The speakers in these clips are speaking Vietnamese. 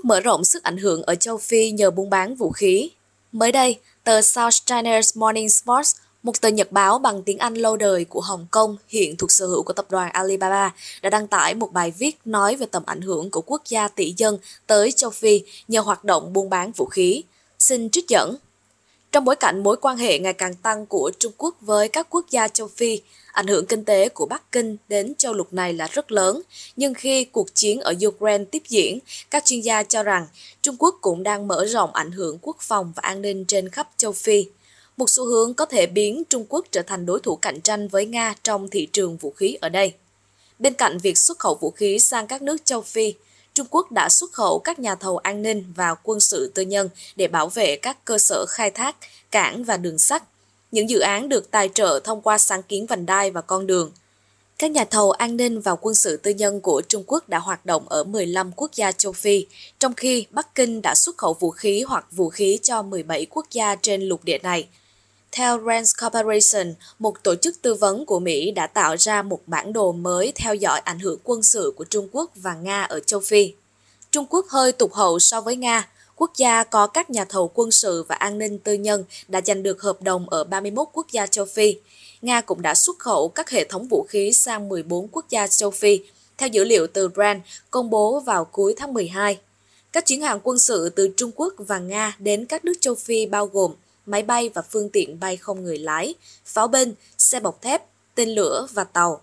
Úc mở rộng sức ảnh hưởng ở châu Phi nhờ buôn bán vũ khí. Mới đây, tờ South China's Morning Sports, một tờ nhật báo bằng tiếng Anh lâu đời của Hồng Kông hiện thuộc sở hữu của tập đoàn Alibaba, đã đăng tải một bài viết nói về tầm ảnh hưởng của quốc gia tỷ dân tới châu Phi nhờ hoạt động buôn bán vũ khí. Xin trích dẫn. Trong bối cảnh mối quan hệ ngày càng tăng của Trung Quốc với các quốc gia châu Phi, ảnh hưởng kinh tế của Bắc Kinh đến châu lục này là rất lớn. Nhưng khi cuộc chiến ở Ukraine tiếp diễn, các chuyên gia cho rằng Trung Quốc cũng đang mở rộng ảnh hưởng quốc phòng và an ninh trên khắp châu Phi. Một xu hướng có thể biến Trung Quốc trở thành đối thủ cạnh tranh với Nga trong thị trường vũ khí ở đây. Bên cạnh việc xuất khẩu vũ khí sang các nước châu Phi, Trung Quốc đã xuất khẩu các nhà thầu an ninh và quân sự tư nhân để bảo vệ các cơ sở khai thác, cảng và đường sắt. Những dự án được tài trợ thông qua sáng kiến vành đai và con đường. Các nhà thầu an ninh và quân sự tư nhân của Trung Quốc đã hoạt động ở 15 quốc gia châu Phi, trong khi Bắc Kinh đã xuất khẩu vũ khí hoặc vũ khí cho 17 quốc gia trên lục địa này. Theo Rand Corporation, một tổ chức tư vấn của Mỹ đã tạo ra một bản đồ mới theo dõi ảnh hưởng quân sự của Trung Quốc và Nga ở châu Phi. Trung Quốc hơi tụt hậu so với Nga. Quốc gia có các nhà thầu quân sự và an ninh tư nhân đã giành được hợp đồng ở 31 quốc gia châu Phi. Nga cũng đã xuất khẩu các hệ thống vũ khí sang 14 quốc gia châu Phi, theo dữ liệu từ Brand công bố vào cuối tháng 12. Các chuyến hàng quân sự từ Trung Quốc và Nga đến các nước châu Phi bao gồm máy bay và phương tiện bay không người lái, pháo binh, xe bọc thép, tên lửa và tàu.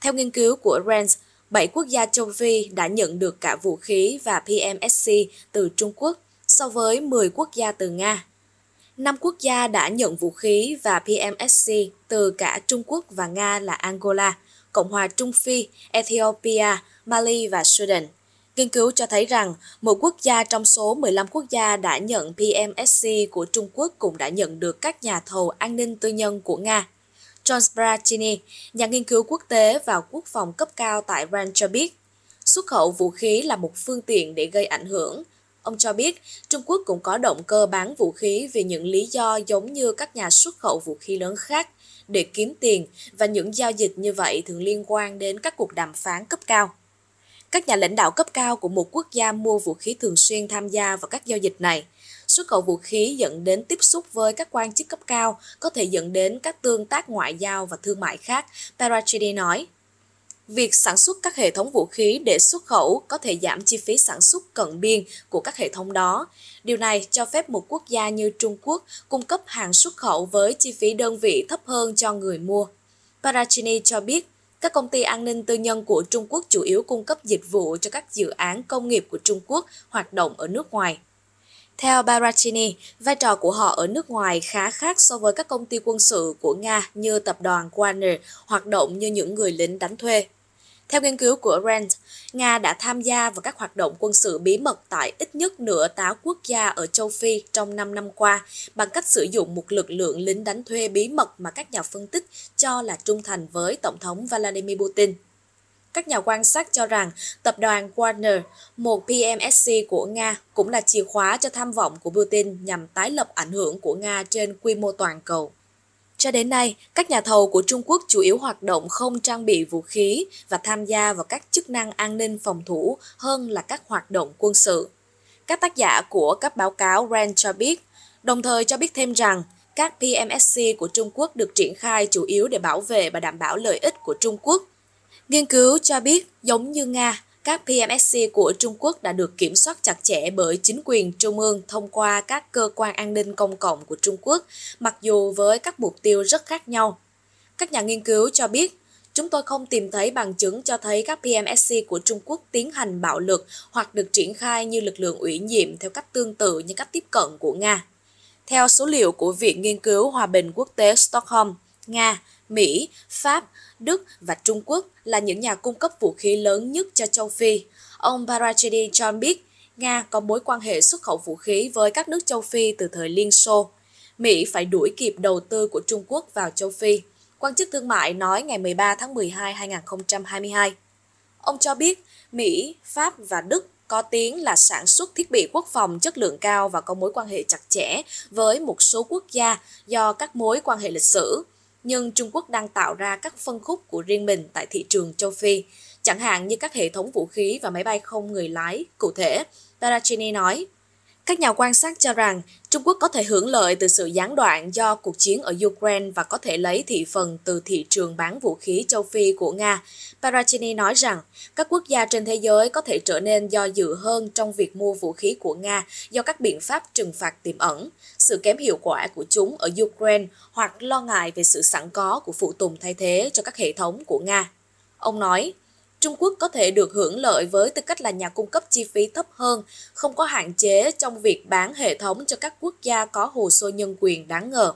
Theo nghiên cứu của Rennes, bảy quốc gia châu Phi đã nhận được cả vũ khí và PMSC từ Trung Quốc so với 10 quốc gia từ Nga. năm quốc gia đã nhận vũ khí và PMSC từ cả Trung Quốc và Nga là Angola, Cộng hòa Trung Phi, Ethiopia, Mali và Sudan. Nghiên cứu cho thấy rằng một quốc gia trong số 15 quốc gia đã nhận PMSC của Trung Quốc cũng đã nhận được các nhà thầu an ninh tư nhân của Nga John Spratini, nhà nghiên cứu quốc tế và quốc phòng cấp cao tại Iran cho biết, xuất khẩu vũ khí là một phương tiện để gây ảnh hưởng. Ông cho biết, Trung Quốc cũng có động cơ bán vũ khí vì những lý do giống như các nhà xuất khẩu vũ khí lớn khác để kiếm tiền và những giao dịch như vậy thường liên quan đến các cuộc đàm phán cấp cao. Các nhà lãnh đạo cấp cao của một quốc gia mua vũ khí thường xuyên tham gia vào các giao dịch này – Xuất khẩu vũ khí dẫn đến tiếp xúc với các quan chức cấp cao, có thể dẫn đến các tương tác ngoại giao và thương mại khác, Parachidi nói. Việc sản xuất các hệ thống vũ khí để xuất khẩu có thể giảm chi phí sản xuất cận biên của các hệ thống đó. Điều này cho phép một quốc gia như Trung Quốc cung cấp hàng xuất khẩu với chi phí đơn vị thấp hơn cho người mua. Parachini cho biết, các công ty an ninh tư nhân của Trung Quốc chủ yếu cung cấp dịch vụ cho các dự án công nghiệp của Trung Quốc hoạt động ở nước ngoài. Theo Barachini, vai trò của họ ở nước ngoài khá khác so với các công ty quân sự của Nga như tập đoàn Wagner hoạt động như những người lính đánh thuê. Theo nghiên cứu của Rand, Nga đã tham gia vào các hoạt động quân sự bí mật tại ít nhất nửa tá quốc gia ở châu Phi trong 5 năm qua bằng cách sử dụng một lực lượng lính đánh thuê bí mật mà các nhà phân tích cho là trung thành với Tổng thống Vladimir Putin các nhà quan sát cho rằng tập đoàn Warner, một PMSC của Nga, cũng là chìa khóa cho tham vọng của Putin nhằm tái lập ảnh hưởng của Nga trên quy mô toàn cầu. Cho đến nay, các nhà thầu của Trung Quốc chủ yếu hoạt động không trang bị vũ khí và tham gia vào các chức năng an ninh phòng thủ hơn là các hoạt động quân sự. Các tác giả của các báo cáo RAND cho biết, đồng thời cho biết thêm rằng các PMSC của Trung Quốc được triển khai chủ yếu để bảo vệ và đảm bảo lợi ích của Trung Quốc Nghiên cứu cho biết, giống như Nga, các PMSC của Trung Quốc đã được kiểm soát chặt chẽ bởi chính quyền trung ương thông qua các cơ quan an ninh công cộng của Trung Quốc, mặc dù với các mục tiêu rất khác nhau. Các nhà nghiên cứu cho biết, chúng tôi không tìm thấy bằng chứng cho thấy các PMSC của Trung Quốc tiến hành bạo lực hoặc được triển khai như lực lượng ủy nhiệm theo cách tương tự như cách tiếp cận của Nga. Theo số liệu của Viện Nghiên cứu Hòa bình Quốc tế Stockholm, Nga Mỹ, Pháp, Đức và Trung Quốc là những nhà cung cấp vũ khí lớn nhất cho châu Phi. Ông Barachedi cho biết, Nga có mối quan hệ xuất khẩu vũ khí với các nước châu Phi từ thời Liên Xô. Mỹ phải đuổi kịp đầu tư của Trung Quốc vào châu Phi, quan chức thương mại nói ngày 13 tháng 12 2022. Ông cho biết Mỹ, Pháp và Đức có tiếng là sản xuất thiết bị quốc phòng chất lượng cao và có mối quan hệ chặt chẽ với một số quốc gia do các mối quan hệ lịch sử nhưng Trung Quốc đang tạo ra các phân khúc của riêng mình tại thị trường châu Phi, chẳng hạn như các hệ thống vũ khí và máy bay không người lái. Cụ thể, Parachini nói, các nhà quan sát cho rằng Trung Quốc có thể hưởng lợi từ sự gián đoạn do cuộc chiến ở Ukraine và có thể lấy thị phần từ thị trường bán vũ khí châu Phi của Nga. Parachini nói rằng các quốc gia trên thế giới có thể trở nên do dự hơn trong việc mua vũ khí của Nga do các biện pháp trừng phạt tiềm ẩn, sự kém hiệu quả của chúng ở Ukraine hoặc lo ngại về sự sẵn có của phụ tùng thay thế cho các hệ thống của Nga. Ông nói, Trung Quốc có thể được hưởng lợi với tư cách là nhà cung cấp chi phí thấp hơn, không có hạn chế trong việc bán hệ thống cho các quốc gia có hồ sơ nhân quyền đáng ngờ.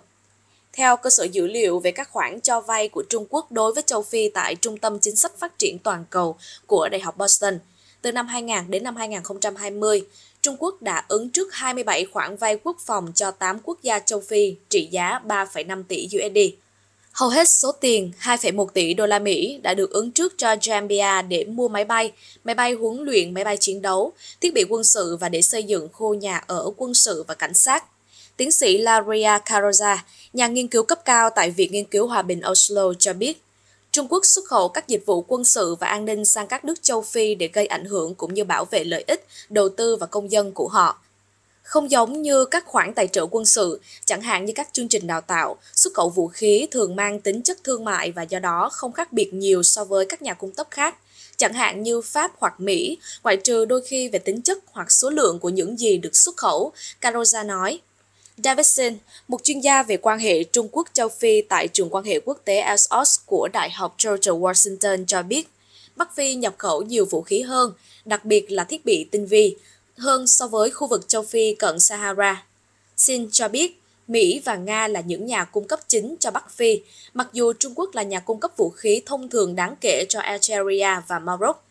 Theo cơ sở dữ liệu về các khoản cho vay của Trung Quốc đối với châu Phi tại Trung tâm Chính sách Phát triển Toàn cầu của Đại học Boston, từ năm 2000 đến năm 2020, Trung Quốc đã ứng trước 27 khoản vay quốc phòng cho 8 quốc gia châu Phi trị giá 3,5 tỷ USD. Hầu hết số tiền 2,1 tỷ đô la Mỹ đã được ứng trước cho Zambia để mua máy bay, máy bay huấn luyện, máy bay chiến đấu, thiết bị quân sự và để xây dựng khu nhà ở quân sự và cảnh sát. Tiến sĩ Laria Caroza, nhà nghiên cứu cấp cao tại Viện Nghiên cứu Hòa bình Oslo cho biết, Trung Quốc xuất khẩu các dịch vụ quân sự và an ninh sang các nước châu Phi để gây ảnh hưởng cũng như bảo vệ lợi ích, đầu tư và công dân của họ. Không giống như các khoản tài trợ quân sự, chẳng hạn như các chương trình đào tạo, xuất khẩu vũ khí thường mang tính chất thương mại và do đó không khác biệt nhiều so với các nhà cung cấp khác, chẳng hạn như Pháp hoặc Mỹ, ngoại trừ đôi khi về tính chất hoặc số lượng của những gì được xuất khẩu, Caroza nói. Davidson, một chuyên gia về quan hệ Trung Quốc-Châu Phi tại Trường quan hệ quốc tế ASOS của Đại học George Washington cho biết, Bắc Phi nhập khẩu nhiều vũ khí hơn, đặc biệt là thiết bị tinh vi, hơn so với khu vực châu Phi cận Sahara. Xin cho biết, Mỹ và Nga là những nhà cung cấp chính cho Bắc Phi, mặc dù Trung Quốc là nhà cung cấp vũ khí thông thường đáng kể cho Algeria và Maroc.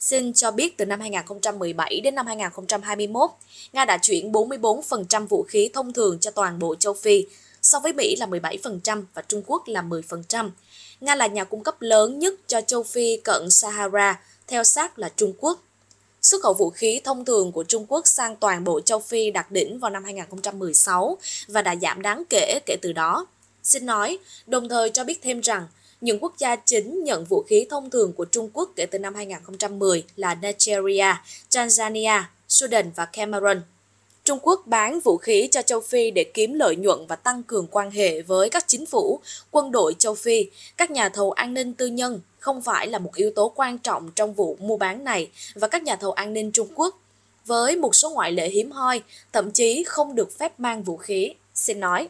Xin cho biết từ năm 2017 đến năm 2021, Nga đã chuyển 44% vũ khí thông thường cho toàn bộ châu Phi, so với Mỹ là 17% và Trung Quốc là 10%. Nga là nhà cung cấp lớn nhất cho châu Phi cận Sahara, theo sát là Trung Quốc. Xuất khẩu vũ khí thông thường của Trung Quốc sang toàn bộ châu Phi đạt đỉnh vào năm 2016 và đã giảm đáng kể kể từ đó. Xin nói, đồng thời cho biết thêm rằng, những quốc gia chính nhận vũ khí thông thường của Trung Quốc kể từ năm 2010 là Nigeria, Tanzania, Sudan và Cameroon. Trung Quốc bán vũ khí cho châu Phi để kiếm lợi nhuận và tăng cường quan hệ với các chính phủ, quân đội châu Phi, các nhà thầu an ninh tư nhân không phải là một yếu tố quan trọng trong vụ mua bán này và các nhà thầu an ninh Trung Quốc, với một số ngoại lệ hiếm hoi, thậm chí không được phép mang vũ khí, xin nói.